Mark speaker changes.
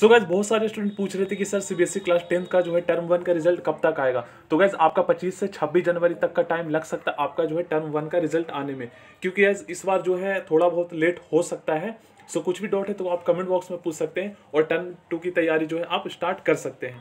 Speaker 1: सो gas बहुत सारे student पूछ रहे थे कि सर सीबीएसई क्लास टेंथ का जो है टर्म वन का रिजल्ट कब तक आएगा तो गैस आपका 25 से 26 जनवरी तक का टाइम लग सकता है आपका जो है टर्म वन का रिजल्ट आने में क्योंकि गैस इस बार जो है थोड़ा बहुत लेट हो सकता है सो कुछ भी डाउट है तो आप कमेंट बॉक्स में पूछ सकते हैं और टर्म टू की तैयारी जो है आप स्टार्ट कर सकते हैं